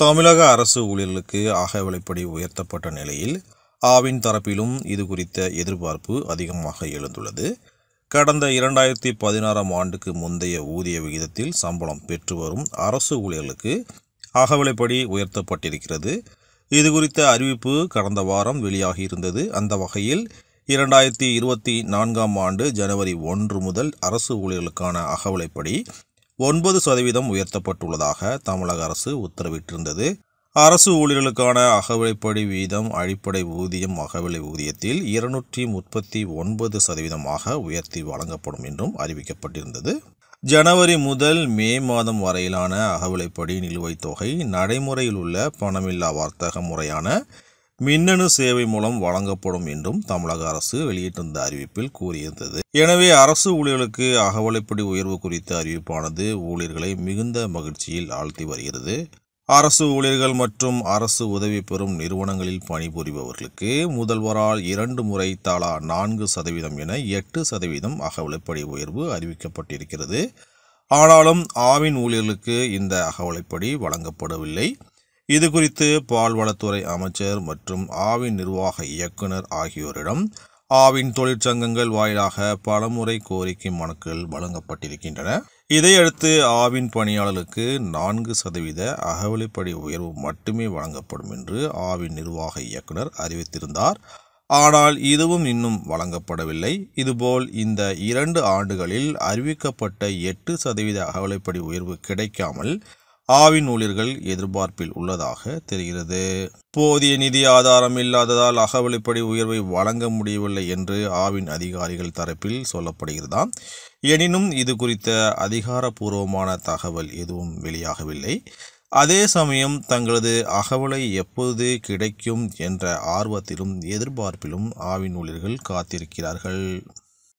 தமிழக அரசு ஊழியர்களுக்கு ஆக விலைப்படி உயர்த்தப்பட்ட நிலையில் ஆவின் தரப்பிலும் இது குறித்த எதிர்பார்ப்பு அதிகமாக எழுந்துள்ளது கடந்த இரண்டாயிரத்தி பதினாறாம் ஆண்டுக்கு முந்தைய ஊதிய விகிதத்தில் சம்பளம் பெற்று வரும் அரசு ஊழியர்களுக்கு அகவிலைப்படி உயர்த்தப்பட்டிருக்கிறது இது குறித்த அறிவிப்பு கடந்த வாரம் வெளியாகி இருந்தது அந்த வகையில் இரண்டாயிரத்தி இருபத்தி நான்காம் ஆண்டு ஜனவரி ஒன்று முதல் அரசு ஊழியர்களுக்கான அகவிலைப்படி ஒன்பது சதவீதம் உயர்த்தப்பட்டுள்ளதாக தமிழக அரசு உத்தரவிட்டிருந்தது அரசு ஊழியர்களுக்கான அகவிலைப்படி வீதம் அடிப்படை ஊதியம் அகவிலை ஊதியத்தில் இருநூற்றி முப்பத்தி ஒன்பது சதவீதமாக உயர்த்தி வழங்கப்படும் என்றும் அறிவிக்கப்பட்டிருந்தது ஜனவரி முதல் மே மாதம் வரையிலான அகவிலைப்படி நிலுவைத் தொகை நடைமுறையில் உள்ள பணமில்லா வர்த்தக முறையான மின்னணு சேவை மூலம் வழங்கப்படும் என்றும் தமிழக அரசு வெளியிட்டிருந்த அறிவிப்பில் கூறியிருந்தது எனவே அரசு ஊழியர்களுக்கு அகவலைப்படி உயர்வு குறித்த அறிவிப்பானது ஊழியர்களை மிகுந்த மகிழ்ச்சியில் ஆழ்த்தி வருகிறது அரசு ஊழியர்கள் மற்றும் அரசு உதவி பெறும் நிறுவனங்களில் பணிபுரிபவர்களுக்கு முதல்வரால் இரண்டு முறை தலா நான்கு சதவீதம் என எட்டு சதவீதம் அகவலைப்படி உயர்வு அறிவிக்கப்பட்டிருக்கிறது ஆனாலும் ஆவின் ஊழியர்களுக்கு இந்த அகவலைப்படி வழங்கப்படவில்லை இது குறித்து பால்வளத்துறை அமைச்சர் மற்றும் ஆவின் நிர்வாக இயக்குனர் ஆகியோரிடம் ஆவின் தொழிற்சங்கங்கள் வாயிலாக பலமுறை கோரிக்கை மனுக்கள் வழங்கப்பட்டிருக்கின்றன இதையடுத்து ஆவின் பணியாளர்களுக்கு நான்கு சதவீத அகவலைப்படி உயர்வு மட்டுமே வழங்கப்படும் என்று ஆவின் நிர்வாக இயக்குனர் அறிவித்திருந்தார் ஆனால் இதுவும் இன்னும் வழங்கப்படவில்லை இதுபோல் இந்த இரண்டு ஆண்டுகளில் அறிவிக்கப்பட்ட எட்டு சதவீத அகவலைப்படி உயர்வு கிடைக்காமல் ஆவின் ஊழியர்கள் எதிர்பார்ப்பில் உள்ளதாக தெரிகிறது போதிய நிதி ஆதாரம் இல்லாததால் அகவலைப்படி உயர்வை வழங்க முடியவில்லை என்று ஆவின் அதிகாரிகள் தரப்பில் சொல்லப்படுகிறதாம் எனினும் இது குறித்த அதிகாரப்பூர்வமான தகவல் எதுவும் வெளியாகவில்லை அதே சமயம் தங்களது அகவலை எப்போது கிடைக்கும் என்ற ஆர்வத்திலும் எதிர்பார்ப்பிலும் ஆவின் ஊழியர்கள் காத்திருக்கிறார்கள்